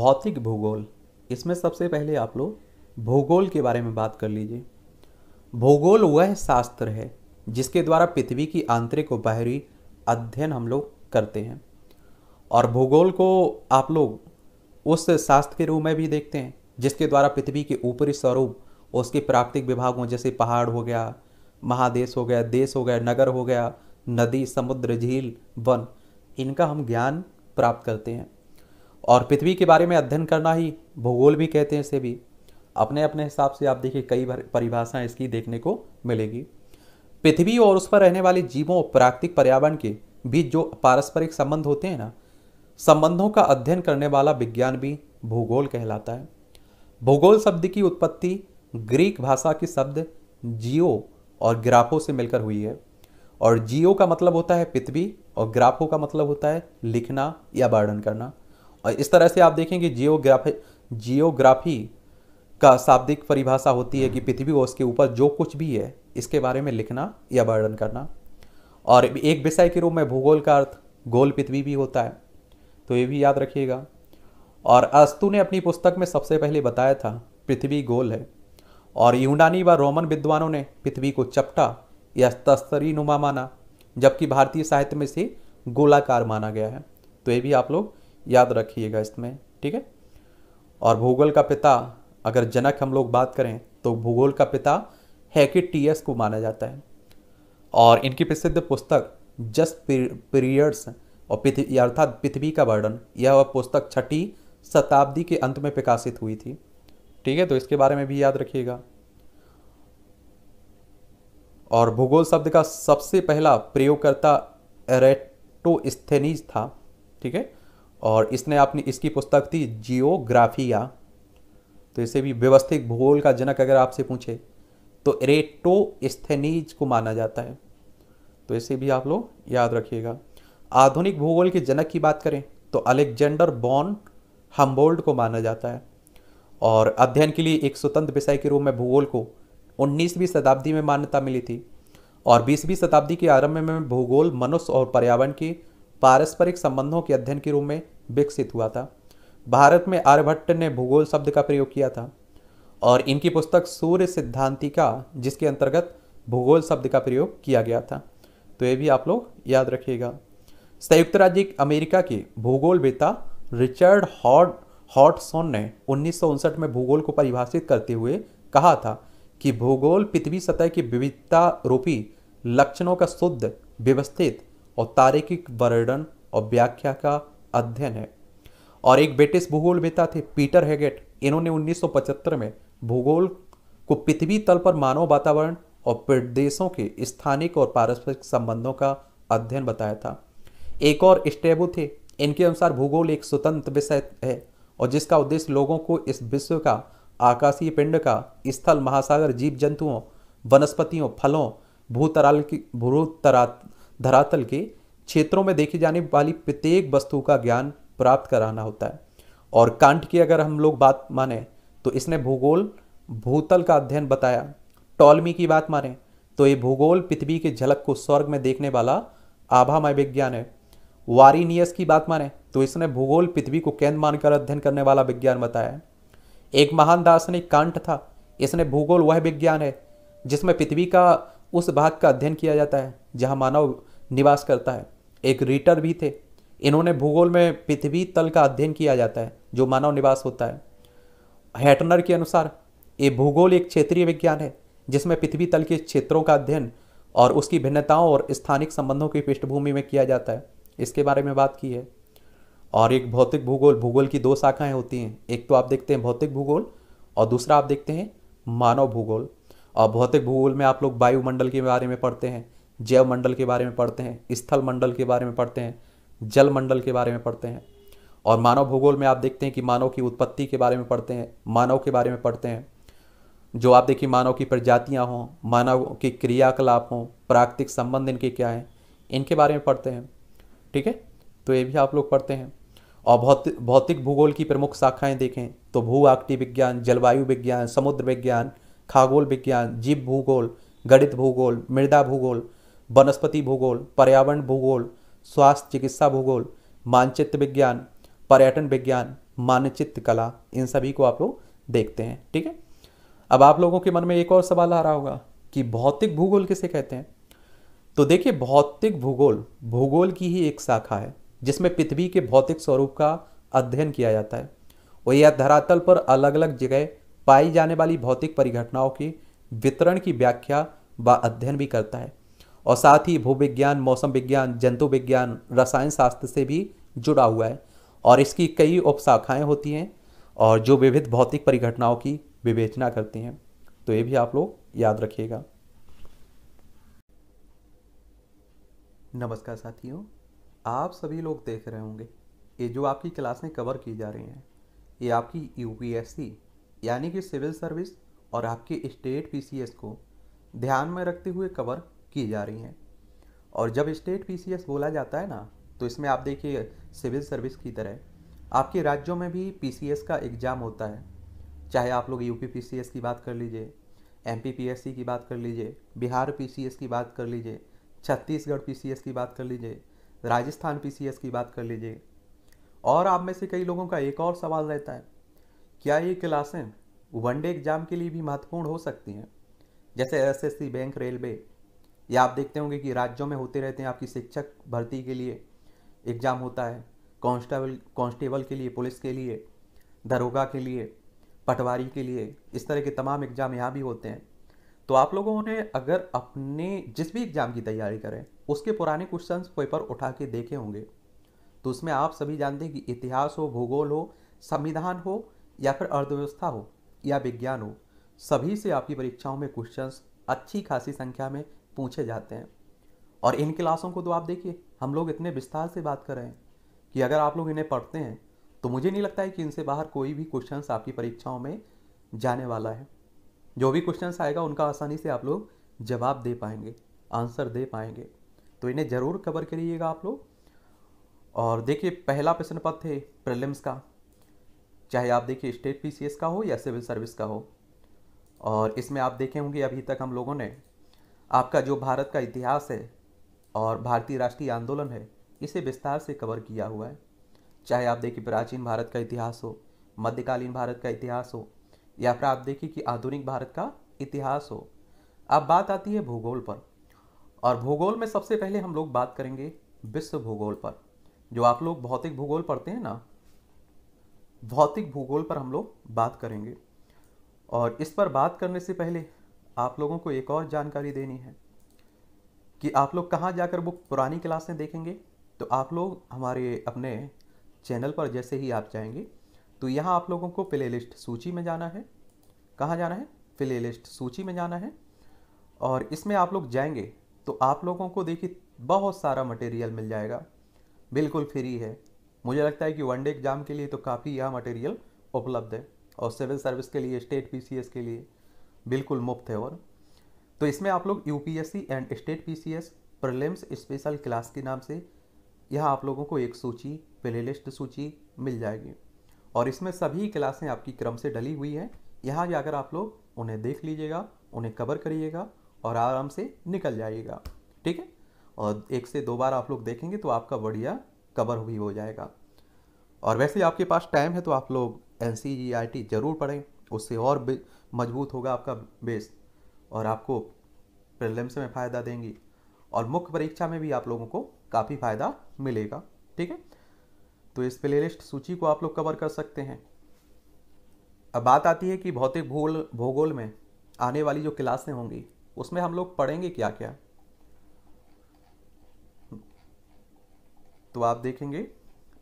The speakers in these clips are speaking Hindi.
भौतिक भूगोल इसमें सबसे पहले आप लोग भूगोल के बारे में बात कर लीजिए भूगोल वह शास्त्र है जिसके द्वारा पृथ्वी की आंतरिक और बाहरी अध्ययन हम लोग करते हैं और भूगोल को आप लोग उस शास्त्र के रूप में भी देखते हैं जिसके द्वारा पृथ्वी के ऊपरी स्वरूप उसके प्राकृतिक विभागों जैसे पहाड़ हो गया महादेश हो गया देश हो गया नगर हो गया नदी समुद्र झील वन इनका हम ज्ञान प्राप्त करते हैं और पृथ्वी के बारे में अध्ययन करना ही भूगोल भी कहते हैं इसे भी अपने अपने हिसाब से आप देखिए कई परिभाषाएं इसकी देखने को मिलेगी पृथ्वी और उस पर रहने वाले जीवों प्राकृतिक पर्यावरण के बीच जो पारस्परिक संबंध होते हैं ना संबंधों का अध्ययन करने वाला विज्ञान भी भूगोल कहलाता है भूगोल शब्द की उत्पत्ति ग्रीक भाषा के शब्द जियो और ग्राफो से मिलकर हुई है और जियो का मतलब होता है पृथ्वी और ग्राफो का मतलब होता है लिखना या वर्णन करना और इस तरह से आप देखेंगे जियोग्राफी जियोग्राफी का शाब्दिक परिभाषा होती है कि पृथ्वी और उसके ऊपर जो कुछ भी है इसके बारे में लिखना या वर्णन करना और एक विषय के रूप में भूगोल का अर्थ गोल पृथ्वी भी होता है तो ये भी याद रखिएगा और अस्तु ने अपनी पुस्तक में सबसे पहले बताया था पृथ्वी गोल है और यूनानी व रोमन विद्वानों ने पृथ्वी को चपटा या तस्तरी नुमा माना जबकि भारतीय साहित्य में से गोलाकार माना गया है तो ये भी आप लोग याद रखिएगा इसमें ठीक है और भूगोल का पिता अगर जनक हम लोग बात करें तो भूगोल का पिता है कि टी एस को माना जाता है और इनकी प्रसिद्ध पुस्तक जस्ट पीरियड्स और पृथ्वी अर्थात पृथ्वी का वर्णन यह वह पुस्तक छठी शताब्दी के अंत में प्रकाशित हुई थी ठीक है तो इसके बारे में भी याद रखिएगा और भूगोल शब्द का सबसे पहला प्रयोगकर्ता एरेटोस्थेनीज था ठीक है और इसने अपनी इसकी पुस्तक थी जियोग्राफिया तो इसे भी व्यवस्थित भूगोल का जनक अगर आपसे पूछे तो एरेटो स्थनीज को माना जाता है तो इसे भी आप लोग याद रखिएगा आधुनिक भूगोल के जनक की बात करें तो अलेक्जेंडर बॉन हम्बोल्ड को माना जाता है और अध्ययन के लिए एक स्वतंत्र विषय के रूप में भूगोल को 19वीं शताब्दी में मान्यता मिली थी और 20वीं शताब्दी के आरंभ में भूगोल मनुष्य और पर्यावरण के पारस्परिक संबंधों के अध्ययन के रूप में विकसित हुआ था भारत में आर्यभट्ट ने भूगोल शब्द का प्रयोग किया था और इनकी पुस्तक सूर्य सिद्धांतिका जिसके अंतर्गत भूगोल शब्द का प्रयोग किया गया था तो ये भी आप लोग याद रखिएगा संयुक्त राज्य अमेरिका के भूगोल वेता रिचर्ड हॉड हॉटसोन ने उन्नीस में भूगोल को परिभाषित करते हुए कहा था कि भूगोल पृथ्वी सतह की विविधता रूपी लक्षणों का शुद्ध व्यवस्थित और तारीखिक वर्णन और व्याख्या का अध्ययन है और एक ब्रिटिश भूगोल वेता थे पीटर हैगेट इन्होंने 1975 में भूगोल को पृथ्वी तल पर मानव वातावरण और प्रदेशों के स्थानिक और पारस्परिक संबंधों का अध्ययन बताया था एक और स्टेबू थे इनके अनुसार भूगोल एक स्वतंत्र विषय है और जिसका उद्देश्य लोगों को इस विश्व का आकाशीय पिंड का स्थल महासागर जीव जंतुओं वनस्पतियों फलों भूतराल की भूतरा धरातल के क्षेत्रों में देखी जाने वाली प्रत्येक वस्तु का ज्ञान प्राप्त कराना होता है और कांट की अगर हम लोग बात माने तो इसने भूगोल भूतल का अध्ययन बताया टॉलमी की बात माने तो ये भूगोल पृथ्वी के झलक को स्वर्ग में देखने वाला आभामय विज्ञान है वारीनियस की बात माने तो इसने भूगोल पृथ्वी को केंद्र मानकर अध्ययन करने वाला विज्ञान बताया एक महान दार्शनिक कांट था इसने भूगोल वह विज्ञान है जिसमें पृथ्वी का उस भाग का अध्ययन किया जाता है जहाँ मानव निवास करता है एक रीटर भी थे इन्होंने भूगोल में पृथ्वी तल का अध्ययन किया जाता है जो मानव निवास होता है हैटनर के अनुसार ये भूगोल एक क्षेत्रीय विज्ञान है जिसमें पृथ्वी तल के क्षेत्रों का अध्ययन और उसकी भिन्नताओं और स्थानिक संबंधों की पृष्ठभूमि में किया जाता है इसके बारे में बात की है और एक भौतिक भूगोल भूगोल की दो शाखाएं होती हैं एक तो आप देखते हैं भौतिक भूगोल और दूसरा आप देखते हैं मानव भूगोल और भौतिक भूगोल में आप लोग वायुमंडल के बारे में पढ़ते हैं जैव मंडल के बारे में पढ़ते हैं स्थल मंडल के बारे में पढ़ते हैं जल मंडल के बारे में पढ़ते हैं और मानव भूगोल में आप देखते हैं कि मानव की उत्पत्ति के बारे में पढ़ते हैं मानव के बारे में पढ़ते हैं जो आप देखिए मानव की प्रजातियाँ हों मानव की क्रियाकलाप हों प्राकृतिक संबंध इनके क्या हैं इनके बारे में पढ़ते हैं ठीक है तो ये भी आप लोग पढ़ते हैं और भौतिक भौतिक भूगोल की प्रमुख शाखाएं देखें तो भू आकटी विज्ञान जलवायु विज्ञान समुद्र विज्ञान खागोल विज्ञान जीव भूगोल गणित भूगोल मृदा भूगोल वनस्पति भूगोल पर्यावरण भूगोल स्वास्थ्य चिकित्सा भूगोल मानचित्र विज्ञान पर्यटन विज्ञान मानचित्र कला इन सभी को आप लोग देखते हैं ठीक है अब आप लोगों के मन में एक और सवाल आ रहा होगा कि भौतिक भूगोल किसे कहते हैं तो देखिए भौतिक भूगोल भूगोल की ही एक शाखा है जिसमें पृथ्वी के भौतिक स्वरूप का अध्ययन किया जाता है और यह धरातल पर अलग अलग जगह पाई जाने वाली भौतिक परिघटनाओं के वितरण की व्याख्या व अध्ययन भी करता है और साथ ही भूविज्ञान मौसम विज्ञान जंतु विज्ञान रसायन शास्त्र से भी जुड़ा हुआ है और इसकी कई उपशाखाएँ होती हैं और जो विविध भौतिक परिघटनाओं की विवेचना करती हैं तो ये भी आप लोग याद रखिएगा नमस्कार साथियों आप सभी लोग देख रहे होंगे ये जो आपकी क्लासें कवर की जा रही हैं ये आपकी यूपीएससी यानी कि सिविल सर्विस और आपके स्टेट पीसीएस को ध्यान में रखते हुए कवर की जा रही हैं और जब स्टेट पी बोला जाता है ना तो इसमें आप देखिए सिविल सर्विस की तरह आपके राज्यों में भी पी का एग्ज़ाम होता है चाहे आप लोग यू पी की बात कर लीजिए एमपीपीएससी की बात कर लीजिए बिहार पी की बात कर लीजिए छत्तीसगढ़ पी की बात कर लीजिए राजस्थान पी की बात कर लीजिए और आप में से कई लोगों का एक और सवाल रहता है क्या ये क्लासें वनडे एग्ज़ाम के लिए भी महत्वपूर्ण हो सकती हैं जैसे एसएससी बैंक रेलवे या आप देखते होंगे कि राज्यों में होते रहते हैं आपकी शिक्षक भर्ती के लिए एग्ज़ाम होता है कांस्टेबल कांस्टेबल के लिए पुलिस के लिए दरोगा के लिए पटवारी के लिए इस तरह के तमाम एग्ज़ाम यहाँ भी होते हैं तो आप लोगों ने अगर अपने जिस भी एग्ज़ाम की तैयारी करें उसके पुराने क्वेश्चन पेपर उठा के देखे होंगे तो उसमें आप सभी जानते हैं कि इतिहास हो भूगोल हो संविधान हो या फिर अर्थव्यवस्था हो या विज्ञान हो सभी से आपकी परीक्षाओं में क्वेश्चंस अच्छी खासी संख्या में पूछे जाते हैं और इन क्लासों को तो आप देखिए हम लोग इतने विस्तार से बात कर रहे हैं कि अगर आप लोग इन्हें पढ़ते हैं तो मुझे नहीं लगता है कि इनसे बाहर कोई भी क्वेश्चन आपकी परीक्षाओं में जाने वाला है जो भी क्वेश्चन आएगा उनका आसानी से आप लोग जवाब दे पाएंगे आंसर दे पाएंगे तो इन्हें ज़रूर कवर करिएगा आप लोग और देखिए पहला प्रश्न पत्र है प्रिलिम्स का चाहे आप देखिए स्टेट पीसीएस का हो या सिविल सर्विस का हो और इसमें आप देखे होंगे अभी तक हम लोगों ने आपका जो भारत का इतिहास है और भारतीय राष्ट्रीय आंदोलन है इसे विस्तार से कवर किया हुआ है चाहे आप देखिए प्राचीन भारत का इतिहास हो मध्यकालीन भारत का इतिहास हो या फिर आप देखिए कि आधुनिक भारत का इतिहास हो अब बात आती है भूगोल पर और भूगोल में सबसे पहले हम लोग बात करेंगे विश्व भूगोल पर जो आप लोग भौतिक भूगोल पढ़ते हैं ना भौतिक भूगोल पर हम लोग बात करेंगे और इस पर बात करने से पहले आप लोगों को एक और जानकारी देनी है कि आप लोग कहाँ जाकर वो पुरानी क्लासें देखेंगे तो आप लोग हमारे अपने चैनल पर जैसे ही आप जाएंगे तो यहाँ आप लोगों को प्ले लिस्ट सूची में जाना है कहाँ जाना है प्ले लिस्ट सूची में जाना है और इसमें आप लोग जाएंगे तो आप लोगों को देखिए बहुत सारा मटेरियल मिल जाएगा बिल्कुल फ्री है मुझे लगता है कि वनडे एग्ज़ाम के लिए तो काफ़ी यह मटेरियल उपलब्ध है और सिविल सर्विस के लिए स्टेट पी के लिए बिल्कुल मुफ्त है और तो इसमें आप लोग you and state P C special class के नाम से यह आप लोगों को एक सूची प्लेलिस्ट सूची मिल जाएगी और इसमें सभी क्लासें आपकी क्रम से डली हुई हैं यहाँ जाकर आप लोग उन्हें देख लीजिएगा उन्हें कवर करिएगा और आराम से निकल जाइएगा ठीक है और एक से दो बार आप लोग देखेंगे तो आपका बढ़िया कवर भी हो जाएगा और वैसे आपके पास टाइम है तो आप लोग एन e ज़रूर पढ़ें उससे और मजबूत होगा आपका बेस और आपको प्रिलिम्स में फ़ायदा देंगी और मुख्य परीक्षा में भी आप लोगों को काफ़ी फ़ायदा मिलेगा ठीक है तो इस प्लेलिस्ट सूची को आप लोग कवर कर सकते हैं अब बात आती है कि भौतिक भूल भूगोल में आने वाली जो क्लासें होंगी उसमें हम लोग पढ़ेंगे क्या क्या तो आप देखेंगे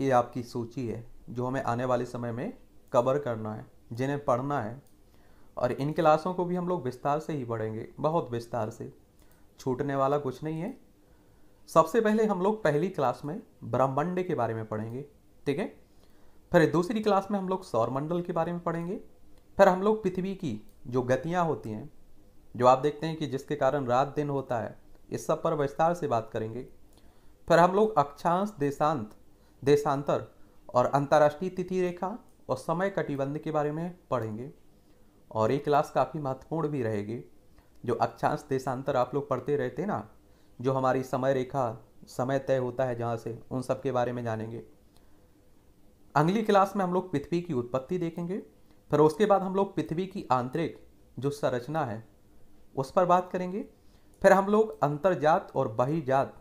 ये आपकी सूची है जो हमें आने वाले समय में कवर करना है जिन्हें पढ़ना है और इन क्लासों को भी हम लोग विस्तार से ही पढ़ेंगे बहुत विस्तार से छूटने वाला कुछ नहीं है सबसे पहले हम लोग पहली क्लास में ब्रह्मंड के बारे में पढ़ेंगे ठीक है फिर दूसरी क्लास में हम लोग सौरमंडल के बारे में पढ़ेंगे फिर हम लोग पृथ्वी की जो गतियाँ होती हैं जो आप देखते हैं कि जिसके कारण रात दिन होता है इस सब पर विस्तार से बात करेंगे फिर हम लोग अक्षांश देशांत देशांतर और अंतर्राष्ट्रीय तिथि रेखा और समय कटिबंध के बारे में पढ़ेंगे और ये क्लास काफ़ी महत्वपूर्ण भी रहेगी जो अक्षांश देशांतर आप लोग पढ़ते रहते ना जो हमारी समय रेखा समय तय होता है जहाँ से उन सब के बारे में जानेंगे अगली क्लास में हम लोग पृथ्वी की उत्पत्ति देखेंगे फिर उसके बाद हम लोग पृथ्वी की आंतरिक जो संरचना है उस पर बात करेंगे फिर हम लोग अंतर्जात और जात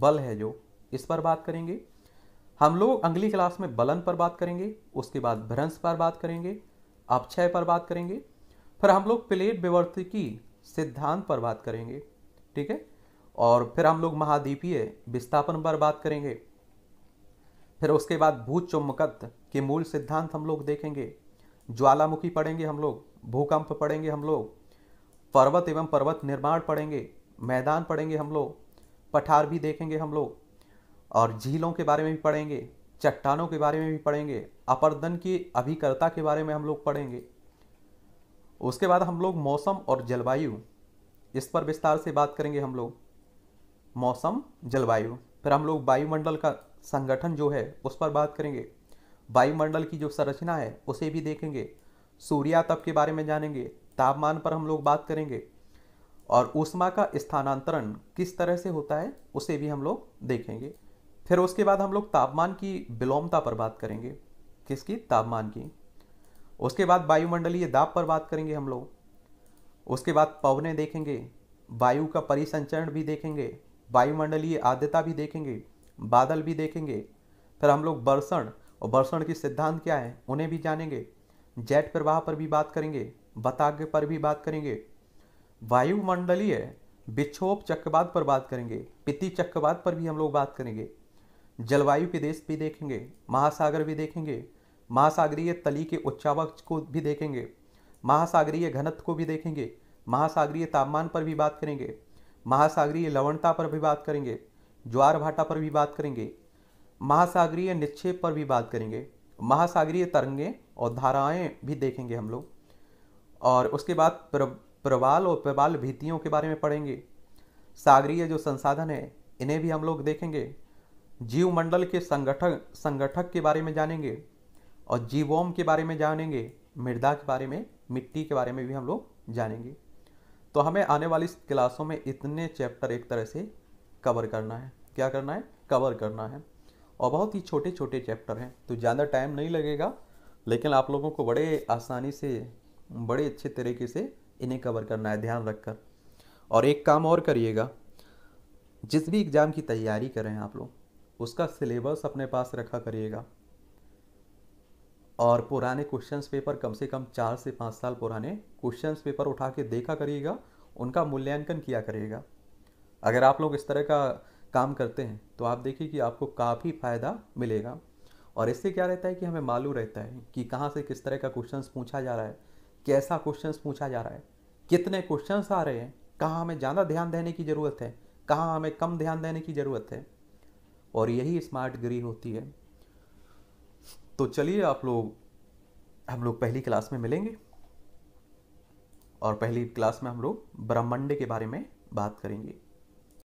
बल है जो इस पर बात करेंगे हम लोग अगली क्लास में बलन पर बात करेंगे उसके बाद भ्रंश पर बात करेंगे अपक्षय पर बात करेंगे फिर हम लोग प्लेट विवर्तिकी सिद्धांत पर बात करेंगे ठीक है और फिर हम लोग महाद्वीपीय विस्थापन पर बात करेंगे फिर उसके बाद भू चुम्बकत्व के मूल सिद्धांत हम लोग देखेंगे ज्वालामुखी पढ़ेंगे हम लोग भूकंप पढ़ेंगे हम लोग पर्वत एवं पर्वत निर्माण पढ़ेंगे मैदान पढ़ेंगे हम लोग पठार भी देखेंगे हम लोग और झीलों के बारे में भी पढ़ेंगे चट्टानों के बारे में भी पढ़ेंगे अपर्दन की अभिकर्ता के बारे में हम लोग पढ़ेंगे उसके बाद हम लोग मौसम और जलवायु इस पर विस्तार से बात करेंगे हम लोग मौसम जलवायु फिर हम लोग वायुमंडल का संगठन जो है उस पर बात करेंगे वायुमंडल की जो संरचना है उसे भी देखेंगे सूर्यातप के बारे में जानेंगे तापमान पर हम लोग बात करेंगे और ऊष्मा का स्थानांतरण किस तरह से होता है उसे भी हम लोग देखेंगे फिर उसके बाद हम लोग तापमान की विलोमता पर बात करेंगे किसकी तापमान की उसके बाद वायुमंडलीय दाब पर बात करेंगे हम लोग उसके बाद पवने देखेंगे वायु का परिसंचरण भी देखेंगे वायुमंडलीय आद्यता भी देखेंगे बादल भी देखेंगे फिर हम लोग बर्षण और बर्षण के सिद्धांत क्या हैं उन्हें भी जानेंगे जेट प्रवाह पर भी बात करेंगे बताग्य पर भी बात करेंगे वायुमंडलीय विक्षोभ चक्रवात पर बात करेंगे पिति चक्रवात पर भी हम लोग बात करेंगे जलवायु के देश भी देखेंगे महासागर भी देखेंगे महासागरीय तली के उच्चावक्ष को भी देखेंगे महासागरीय घनत्व को भी देखेंगे महासागरीय तापमान पर भी बात करेंगे महासागरीय लवणता पर भी बात करेंगे ज्वार भाटा पर भी बात करेंगे महासागरीय निक्षेप पर भी बात करेंगे महासागरीय तरंगें और धाराएं भी देखेंगे हम लोग और उसके बाद प्र प्रवाल और प्रवाल भीतियों के बारे में पढ़ेंगे सागरीय जो संसाधन है इन्हें भी हम लोग देखेंगे जीव मंडल के संगठक संगठक के बारे में जानेंगे और जीवोम के बारे में जानेंगे मृदा के बारे में मिट्टी के बारे में भी हम लोग जानेंगे तो हमें आने वाली क्लासों में इतने चैप्टर एक तरह से कवर करना है क्या करना है कवर करना है और बहुत ही छोटे छोटे चैप्टर हैं तो ज़्यादा टाइम नहीं लगेगा लेकिन आप लोगों को बड़े आसानी से बड़े अच्छे तरीके से इन्हें कवर करना है ध्यान रखकर और एक काम और करिएगा जिस भी एग्ज़ाम की तैयारी करें आप लोग उसका सिलेबस अपने पास रखा करिएगा और पुराने क्वेश्चंस पेपर कम से कम चार से पाँच साल पुराने क्वेश्चंस पेपर उठा के देखा करिएगा उनका मूल्यांकन किया करिएगा अगर आप लोग इस तरह का काम करते हैं तो आप देखिए कि आपको काफ़ी फ़ायदा मिलेगा और इससे क्या रहता है कि हमें मालूम रहता है कि कहाँ से किस तरह का क्वेश्चंस पूछा जा रहा है कैसा क्वेश्चंस पूछा जा रहा है कितने क्वेश्चंस आ रहे हैं कहाँ हमें ज़्यादा ध्यान देने की ज़रूरत है कहाँ हमें कम ध्यान देने की ज़रूरत है और यही स्मार्ट गिरी होती है तो चलिए आप लोग हम लोग पहली क्लास में मिलेंगे और पहली क्लास में हम लोग ब्रह्मंड के बारे में बात करेंगे